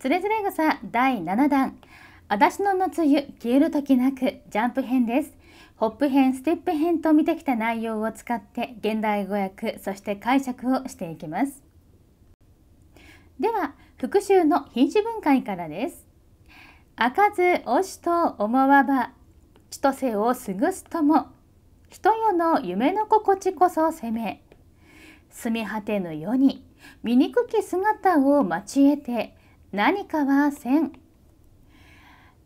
つれづれ草第7弾私の夏湯消える時なくジャンプ編ですホップ編ステップ編と見てきた内容を使って現代語訳そして解釈をしていきますでは復習の品詞分解からです開かず推しと思わば千歳をすぐすとも人よの夢の心地こそ攻め住み果てぬ世に醜き姿を待ち得て何かはせん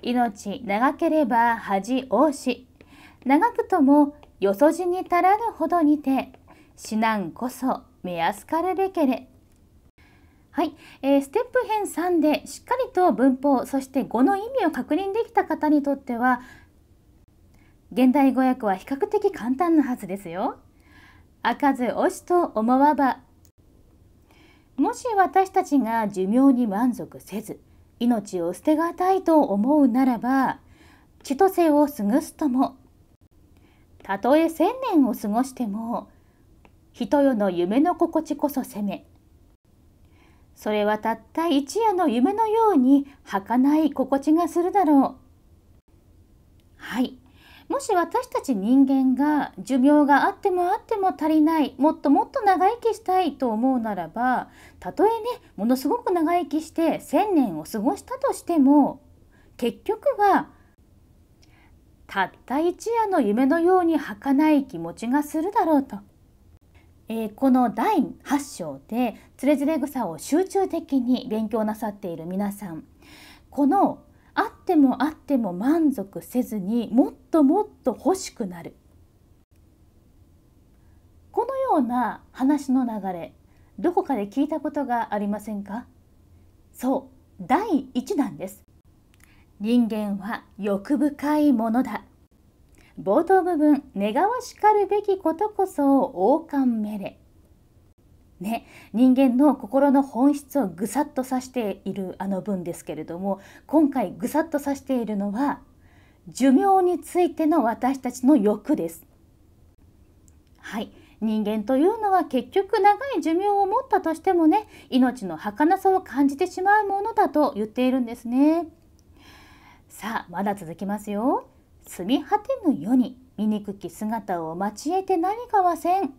命長ければ恥多し長くともよそじに足らぬほどにて至難こそ目安かるべけれはい、えー、ステップ編3でしっかりと文法そして語の意味を確認できた方にとっては現代語訳は比較的簡単なはずですよ。開かず押しと思わばもし私たちが寿命に満足せず命を捨てがたいと思うならば千歳を過ごすともたとえ千年を過ごしても人よの夢の心地こそせめそれはたった一夜の夢のように儚い心地がするだろうはいもし私たち人間が寿命があってもあっても足りないもっともっと長生きしたいと思うならばたとえねものすごく長生きして1,000年を過ごしたとしても結局はたった一夜の夢のように儚い気持ちがするだろうと。えー、この第8章でつれづれ草を集中的に勉強なさっている皆さんこのあってもあっても満足せずにもっともっと欲しくなるこのような話の流れどこかで聞いたことがありませんかそう第1弾です人間は欲深いものだ冒頭部分願わしかるべきことこそ王冠メレね、人間の心の本質をぐさっと指しているあの文ですけれども今回ぐさっと指しているのは寿命についての私たちの欲です。はい人間というのは結局長い寿命を持ったとしてもね命の儚さを感じてしまうものだと言っているんですね。さあまだ続きますよ。住み果てぬ世に醜き姿を待ち得て何かはせん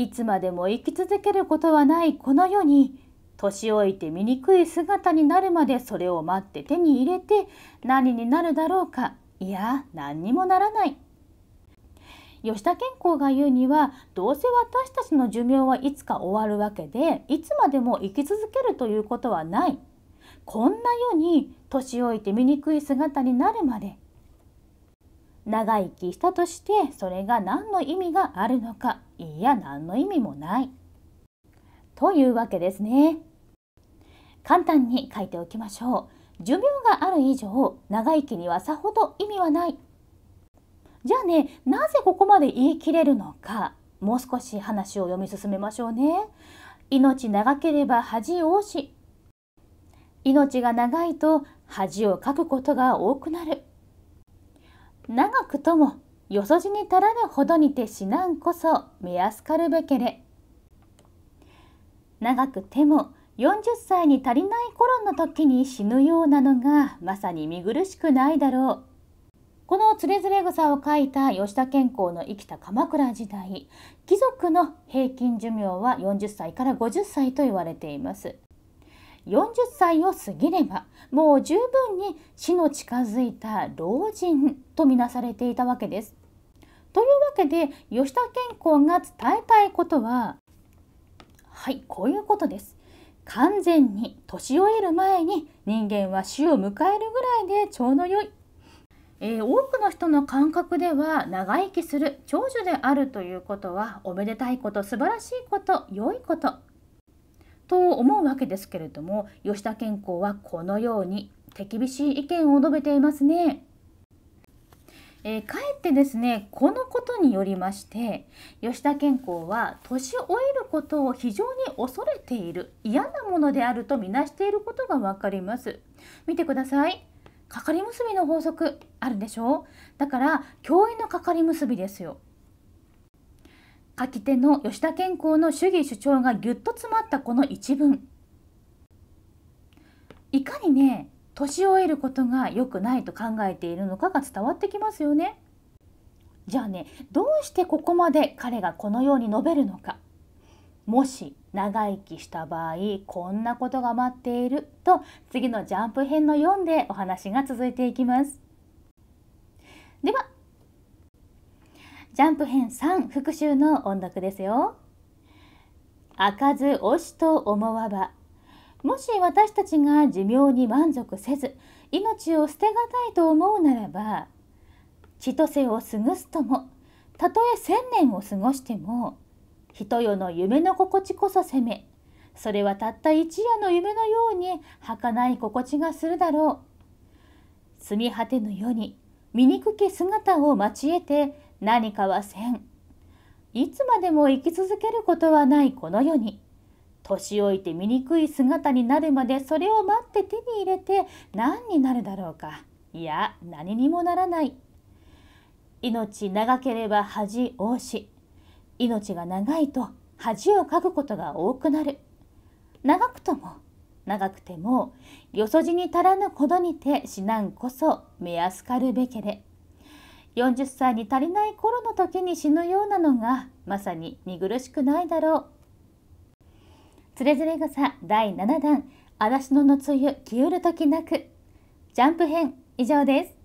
いつまでも生き続けることはないこの世に年老いて醜い姿になるまでそれを待って手に入れて何になるだろうかいや何にもならない吉田健康が言うにはどうせ私たちの寿命はいつか終わるわけでいつまでも生き続けるということはないこんな世に年老いて醜い姿になるまで長生きしたとしてそれが何の意味があるのかいや何の意味もないというわけですね簡単に書いておきましょう寿命がある以上長生きにはさほど意味はないじゃあねなぜここまで言い切れるのかもう少し話を読み進めましょうね命長ければ恥をし命が長いと恥をかくことが多くなる長くともよそじに足らぬほどにて死なんこそ目安かるべけれ長くても40歳に足りない頃の時に死ぬようなのがまさに見苦しくないだろうこのつれづれ草を書いた吉田健康の生きた鎌倉時代貴族の平均寿命は40歳から50歳と言われています40歳を過ぎればもう十分に死の近づいた老人とみなされていたわけです。というわけで吉田健康が伝えたいことははいこういうことです。完全に年老いる前に人間は死を迎えるぐらいでちょうど良い。えー、多くの人の感覚では長生きする長寿であるということはおめでたいこと素晴らしいこと良いことと思うわけですけれども吉田健康はこのように手厳しい意見を述べていますね。えー、かえってですねこのことによりまして吉田健康は年老いることを非常に恐れている嫌なものであると見なしていることがわかります見てくださいかかり結びの法則あるでしょうだから教員のかかり結びですよかき手の吉田健康の主義主張がぎゅっと詰まったこの一文いかにね年老いることが良くないと考えているのかが伝わってきますよね。じゃあねどうしてここまで彼がこのように述べるのか。もし長生きした場合こんなことが待っていると次のジャンプ編の4でお話が続いていきます。ではジャンプ編3復習の音読ですよ。開かず推しと思わば。もし私たちが寿命に満足せず、命を捨てがたいと思うならば、千歳を過ごすとも、たとえ千年を過ごしても、人よの夢の心地こそせめ、それはたった一夜の夢のように儚い心地がするだろう。住み果ての世に醜き姿を待ち得て何かはせん。いつまでも生き続けることはないこの世に。年老いて醜い姿になるまでそれを待って手に入れて何になるだろうか。いや、何にもならない。命長ければ恥多し。命が長いと恥をかくことが多くなる。長くとも、長くても、よそじに足らぬほどにて死なんこそ目安かるべけれ。40歳に足りない頃の時に死ぬようなのがまさに見苦しくないだろう。つれづれ草第7弾「嵐野の梅雨消ゆる時なく」ジャンプ編以上です。